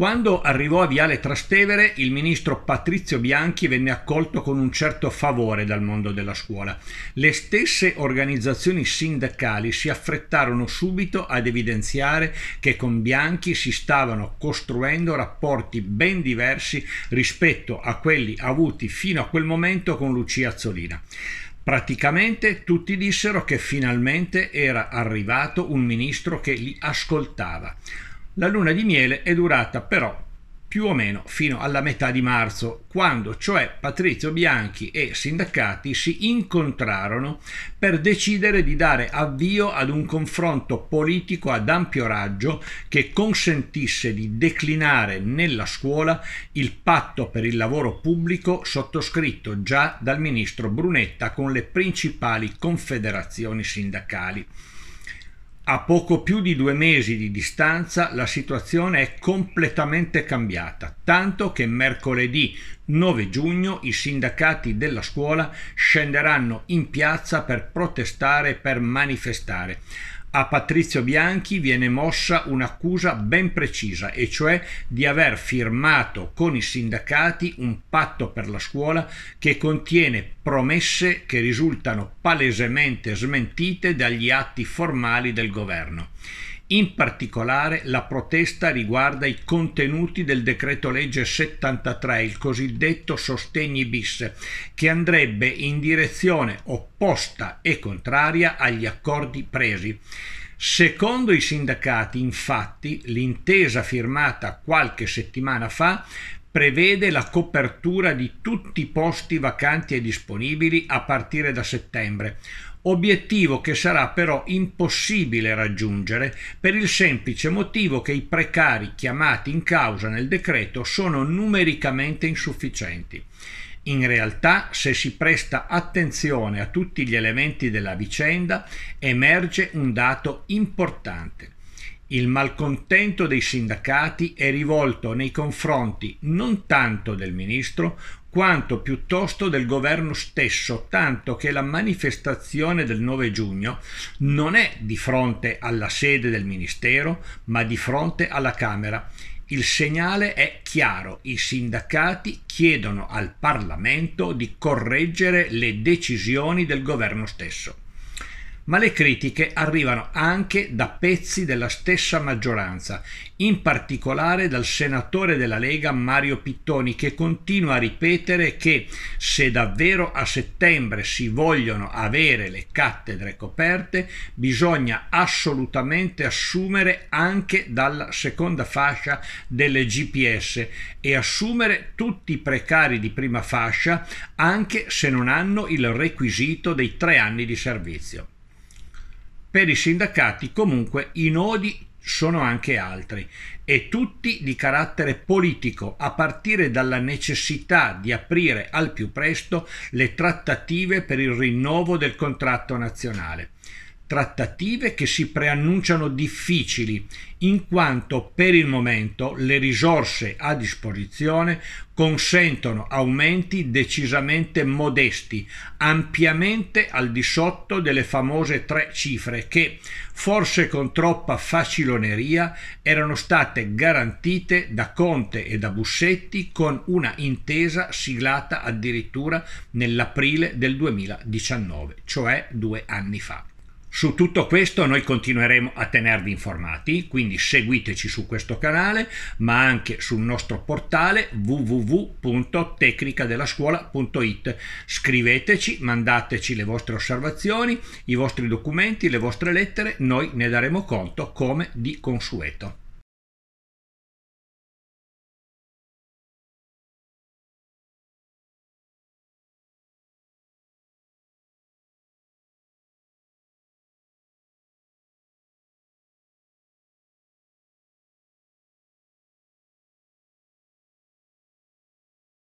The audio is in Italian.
Quando arrivò a Viale Trastevere, il ministro Patrizio Bianchi venne accolto con un certo favore dal mondo della scuola. Le stesse organizzazioni sindacali si affrettarono subito ad evidenziare che con Bianchi si stavano costruendo rapporti ben diversi rispetto a quelli avuti fino a quel momento con Lucia Azzolina. Praticamente tutti dissero che finalmente era arrivato un ministro che li ascoltava. La luna di miele è durata però più o meno fino alla metà di marzo, quando cioè Patrizio Bianchi e sindacati si incontrarono per decidere di dare avvio ad un confronto politico ad ampio raggio che consentisse di declinare nella scuola il patto per il lavoro pubblico sottoscritto già dal ministro Brunetta con le principali confederazioni sindacali. A poco più di due mesi di distanza la situazione è completamente cambiata, tanto che mercoledì 9 giugno i sindacati della scuola scenderanno in piazza per protestare e per manifestare. A Patrizio Bianchi viene mossa un'accusa ben precisa, e cioè di aver firmato con i sindacati un patto per la scuola che contiene promesse che risultano palesemente smentite dagli atti formali del governo. In particolare la protesta riguarda i contenuti del decreto legge 73, il cosiddetto sostegni bis, che andrebbe in direzione opposta e contraria agli accordi presi. Secondo i sindacati, infatti, l'intesa firmata qualche settimana fa prevede la copertura di tutti i posti vacanti e disponibili a partire da settembre, obiettivo che sarà però impossibile raggiungere per il semplice motivo che i precari chiamati in causa nel decreto sono numericamente insufficienti. In realtà, se si presta attenzione a tutti gli elementi della vicenda, emerge un dato importante il malcontento dei sindacati è rivolto nei confronti non tanto del ministro quanto piuttosto del governo stesso, tanto che la manifestazione del 9 giugno non è di fronte alla sede del Ministero, ma di fronte alla Camera. Il segnale è chiaro, i sindacati chiedono al Parlamento di correggere le decisioni del governo stesso ma le critiche arrivano anche da pezzi della stessa maggioranza, in particolare dal senatore della Lega Mario Pittoni che continua a ripetere che se davvero a settembre si vogliono avere le cattedre coperte bisogna assolutamente assumere anche dalla seconda fascia delle GPS e assumere tutti i precari di prima fascia anche se non hanno il requisito dei tre anni di servizio. Per i sindacati comunque i nodi sono anche altri e tutti di carattere politico, a partire dalla necessità di aprire al più presto le trattative per il rinnovo del contratto nazionale trattative che si preannunciano difficili, in quanto per il momento le risorse a disposizione consentono aumenti decisamente modesti, ampiamente al di sotto delle famose tre cifre che, forse con troppa faciloneria, erano state garantite da Conte e da Bussetti con una intesa siglata addirittura nell'aprile del 2019, cioè due anni fa. Su tutto questo noi continueremo a tenervi informati, quindi seguiteci su questo canale, ma anche sul nostro portale www.tecnicadelascuola.it. Scriveteci, mandateci le vostre osservazioni, i vostri documenti, le vostre lettere, noi ne daremo conto come di consueto.